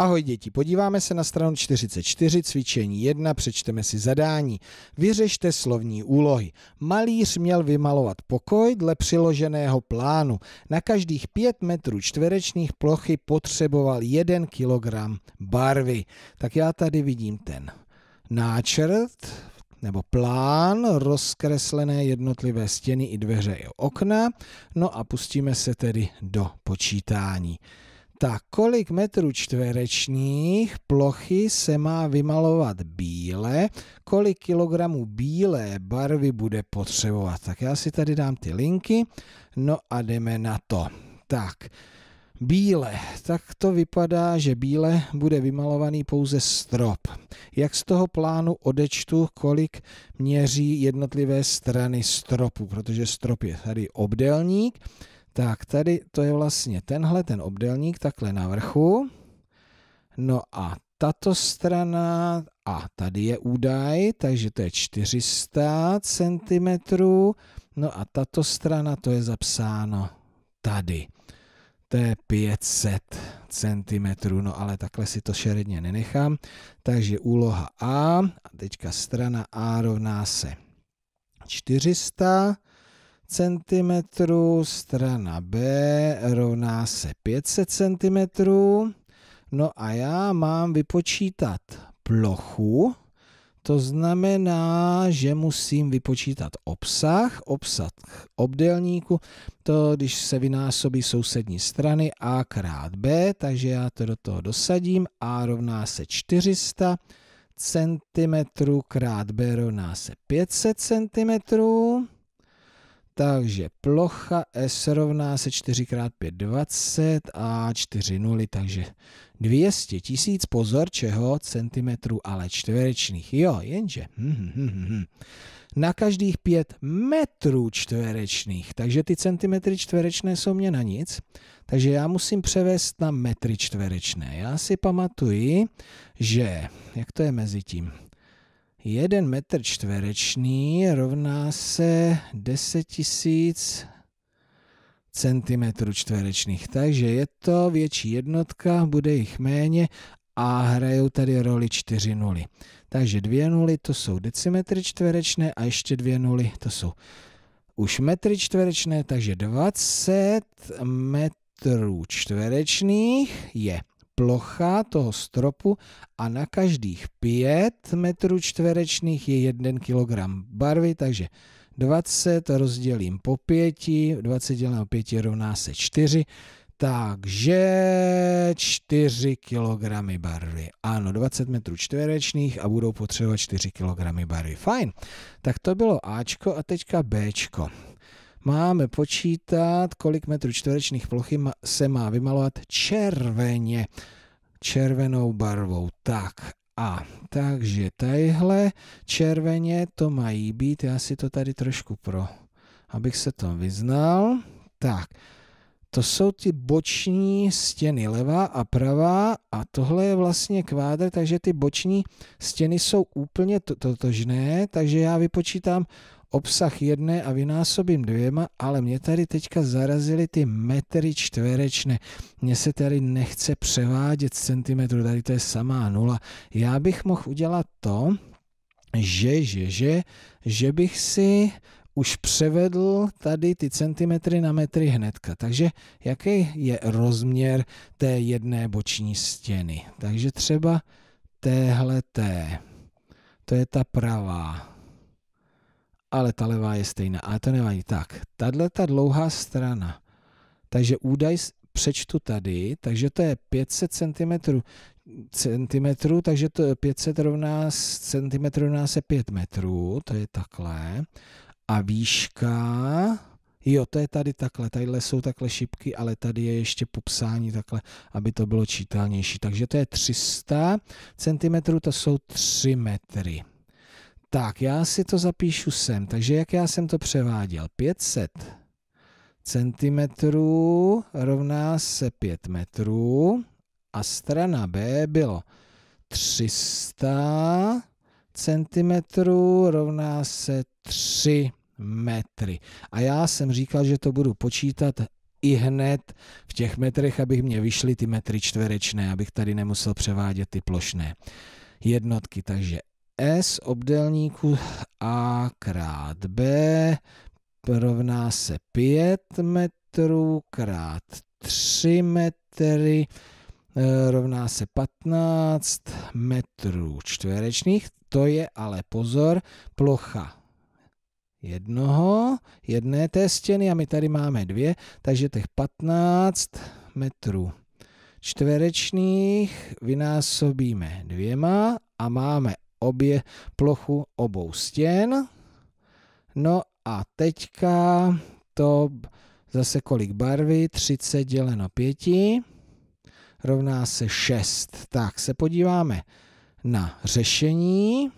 Ahoj děti, podíváme se na stranu 44, cvičení 1, přečteme si zadání. Vyřešte slovní úlohy. Malíř měl vymalovat pokoj dle přiloženého plánu. Na každých 5 metrů čtverečných plochy potřeboval 1 kg barvy. Tak já tady vidím ten náčrt, nebo plán, rozkreslené jednotlivé stěny i dveře i okna. No a pustíme se tedy do počítání. Tak kolik metrů čtverečních plochy se má vymalovat bíle, kolik kilogramů bílé barvy bude potřebovat. Tak já si tady dám ty linky, no a jdeme na to. Tak, Bíle. Tak to vypadá, že bíle bude vymalovaný pouze strop. Jak z toho plánu odečtu, kolik měří jednotlivé strany stropu, protože strop je tady obdelník, tak tady to je vlastně tenhle, ten obdelník takhle na vrchu. No a tato strana, a tady je údaj, takže to je 400 cm. No a tato strana, to je zapsáno tady. To je 500 cm, no ale takhle si to šeredně nenechám. Takže úloha A, a teďka strana A rovná se 400 cm, strana B rovná se 500 cm. No a já mám vypočítat plochu, to znamená, že musím vypočítat obsah, obsah obdélníku, to když se vynásobí sousední strany a krát b, takže já to do toho dosadím, a rovná se 400 cm krát b rovná se 500 cm. Takže plocha S rovná se 4 x 5 20 a 4 nuly, takže 200 tisíc, pozor čeho, centimetrů, ale čtverečných. Jo, jenže, hm, hm, hm, na každých 5 metrů čtverečných, takže ty centimetry čtverečné jsou mě na nic, takže já musím převést na metry čtverečné. Já si pamatuji, že, jak to je mezi tím, 1 metr čtvereční rovná se 10 tisíc centimetrů čtverečných, takže je to větší jednotka, bude jich méně a hrajou tady roli 4 nuly. Takže dvě nuly to jsou decimetry čtverečné a ještě dvě nuly to jsou už metry čtverečné, takže 20 metrů čtverečných je plocha toho stropu a na každých 5 metrů čtverečných je 1 kg barvy, takže 20 rozdělím po 5, 20 děleno 5 rovná se 4, takže 4 kg barvy. Ano, 20 metrů čtverečných a budou potřebovat 4 kg barvy. Fajn. Tak to bylo Ačko a teďka Bčko máme počítat, kolik metrů čtverečných plochy se má vymalovat červeně, červenou barvou. Tak a takže tadyhle červeně to mají být, já si to tady trošku pro, abych se to vyznal. Tak, to jsou ty boční stěny levá a pravá a tohle je vlastně kvádr, takže ty boční stěny jsou úplně totožné, takže já vypočítám obsah jedné a vynásobím dvěma, ale mě tady teďka zarazily ty metry čtverečné. Mně se tady nechce převádět centimetru, tady to je samá nula. Já bych mohl udělat to, že, že, že, že bych si už převedl tady ty centimetry na metry hnedka. Takže jaký je rozměr té jedné boční stěny? Takže třeba téhle té. To je ta pravá ale ta levá je stejná. A to nevadí. Tak, tahle ta dlouhá strana. Takže údaj přečtu tady, takže to je 500 cm, centimetrů, takže to je 500 rovná cm rovná se 5 metrů, to je takhle. A výška, jo, to je tady takhle, tadyhle jsou takhle šipky, ale tady je ještě popsání takhle, aby to bylo čitelnější. Takže to je 300 cm, to jsou 3 metry. Tak, já si to zapíšu sem. Takže jak já jsem to převáděl? 500 centimetrů rovná se 5 metrů a strana B bylo 300 centimetrů rovná se 3 metry. A já jsem říkal, že to budu počítat i hned v těch metrech, abych mě vyšly ty metry čtverečné, abych tady nemusel převádět ty plošné jednotky. Takže s obdélníku A krát B rovná se 5 metrů krát 3 metry eh, rovná se 15 metrů čtverečných. To je ale pozor, plocha jednoho, jedné té stěny a my tady máme dvě, takže těch 15 metrů čtverečných vynásobíme dvěma a máme obě plochu obou stěn. No a teďka to zase kolik barvy, 30 děleno 5 rovná se 6. Tak se podíváme na řešení.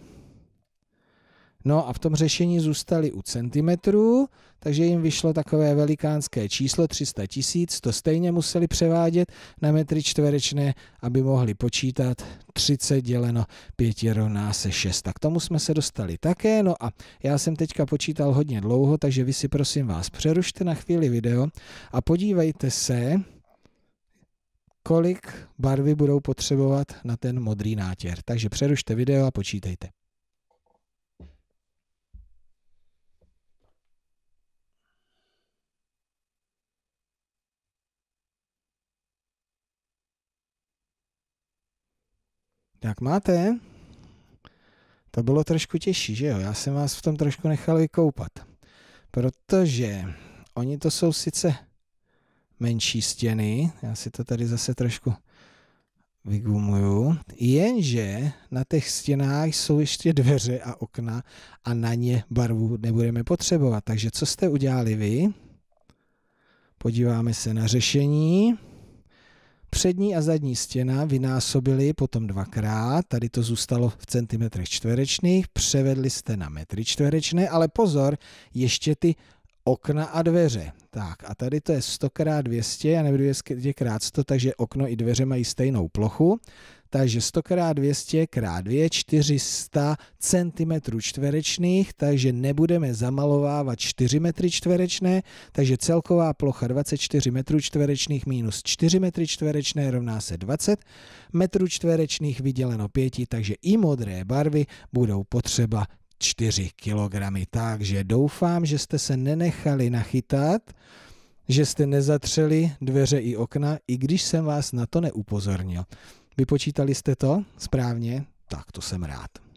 No a v tom řešení zůstali u centimetrů, takže jim vyšlo takové velikánské číslo 300 tisíc, to stejně museli převádět na metry čtverečné, aby mohli počítat 30 děleno 5 rovná se 6. Tak tomu jsme se dostali také, no a já jsem teďka počítal hodně dlouho, takže vy si prosím vás přerušte na chvíli video a podívejte se, kolik barvy budou potřebovat na ten modrý nátěr. Takže přerušte video a počítejte. Jak máte? To bylo trošku těžší, že jo? Já jsem vás v tom trošku nechal vykoupat. Protože oni to jsou sice menší stěny, já si to tady zase trošku vygumuju, jenže na těch stěnách jsou ještě dveře a okna a na ně barvu nebudeme potřebovat. Takže co jste udělali vy? Podíváme se na řešení. Přední a zadní stěna vynásobili potom dvakrát, tady to zůstalo v centimetrech čtverečných, převedli jste na metry čtverečné, ale pozor, ještě ty okna a dveře. Tak a tady to je 100 x 200, já nevím 200 x 100, takže okno i dveře mají stejnou plochu takže 100 x 200 x 2 400 cm čtverečných, takže nebudeme zamalovávat 4 metry čtverečné, takže celková plocha 24 metrů čtverečných minus 4 metry čtverečné rovná se 20 metrů čtverečných vyděleno 5, takže i modré barvy budou potřeba 4 kg. Takže doufám, že jste se nenechali nachytat, že jste nezatřeli dveře i okna, i když jsem vás na to neupozornil. Vypočítali jste to správně? Tak to jsem rád.